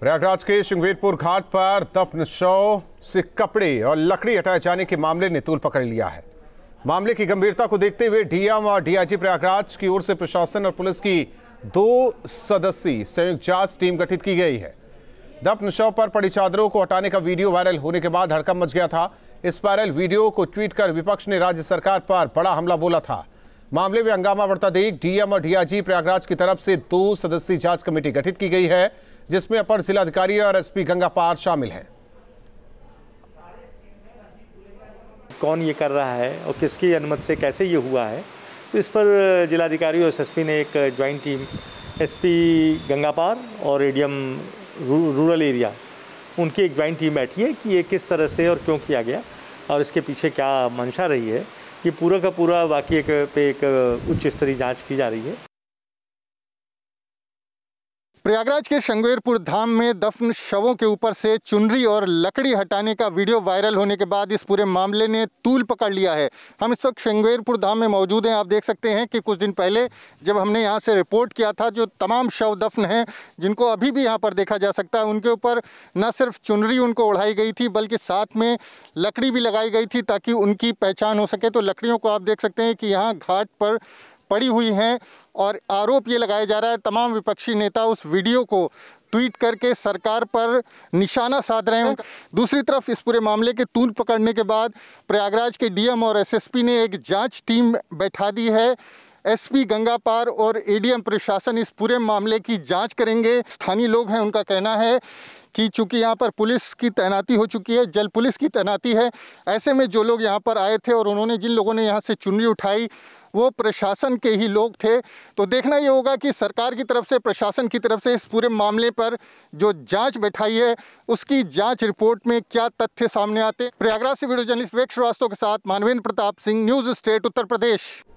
प्रयागराज के शिंगवेरपुर घाट पर दफन शव से कपड़े और लकड़ी हटाए जाने के मामले ने तूल पकड़ लिया है मामले की गंभीरता को देखते हुए डीएम और डीआईजी प्रयागराज की ओर से प्रशासन और पुलिस की दो सदस्यीय संयुक्त जांच टीम गठित की गई है दफन शव पर पड़ी चादरों को हटाने का वीडियो वायरल होने के बाद हड़कम मच गया था इस वायरल वीडियो को ट्वीट कर विपक्ष ने राज्य सरकार पर बड़ा हमला बोला था मामले में हंगामा बढ़ता देख डीएम और डीआईजी प्रयागराज की तरफ से दो सदस्यीय जांच कमेटी गठित की गई है जिसमें अपर जिलाधिकारी और एसपी गंगापार शामिल हैं कौन ये कर रहा है और किसकी अनुमति से कैसे ये हुआ है तो इस पर जिलाधिकारी और एसएसपी ने एक ज्वाइंट टीम एसपी गंगापार और एडीएम रू, रूरल एरिया उनकी एक ज्वाइंट टीम बैठी है कि ये किस तरह से और क्यों किया गया और इसके पीछे क्या मंशा रही है ये पूरा का पूरा एक पे एक उच्च स्तरीय जाँच की जा रही है प्रयागराज के शंगेरपुर धाम में दफन शवों के ऊपर से चुनरी और लकड़ी हटाने का वीडियो वायरल होने के बाद इस पूरे मामले ने तूल पकड़ लिया है हम इस वक्त शंगेरपुर धाम में मौजूद हैं आप देख सकते हैं कि कुछ दिन पहले जब हमने यहाँ से रिपोर्ट किया था जो तमाम शव दफन हैं जिनको अभी भी यहाँ पर देखा जा सकता है उनके ऊपर न सिर्फ चुनरी उनको ओढ़ाई गई थी बल्कि साथ में लकड़ी भी लगाई गई थी ताकि उनकी पहचान हो सके तो लकड़ियों को आप देख सकते हैं कि यहाँ घाट पर पड़ी हुई हैं और आरोप ये लगाया जा रहा है तमाम विपक्षी नेता उस वीडियो को ट्वीट करके सरकार पर निशाना साध रहे हैं दूसरी तरफ इस पूरे मामले के तूल पकड़ने के बाद प्रयागराज के डीएम और एसएसपी ने एक जांच टीम बैठा दी है एसपी गंगापार और एडीएम प्रशासन इस पूरे मामले की जांच करेंगे स्थानीय लोग हैं उनका कहना है कि चूंकि यहाँ पर पुलिस की तैनाती हो चुकी है जल पुलिस की तैनाती है ऐसे में जो लोग यहाँ पर आए थे और उन्होंने जिन लोगों ने यहाँ से चुनरी उठाई वो प्रशासन के ही लोग थे तो देखना ये होगा कि सरकार की तरफ से प्रशासन की तरफ से इस पूरे मामले पर जो जांच बैठाई है उसकी जांच रिपोर्ट में क्या तथ्य सामने आते प्रयागराज से वीडियो जर्नलिस्ट वेग श्रीवास्तव के साथ मानवेंद्र प्रताप सिंह न्यूज़ स्टेट उत्तर प्रदेश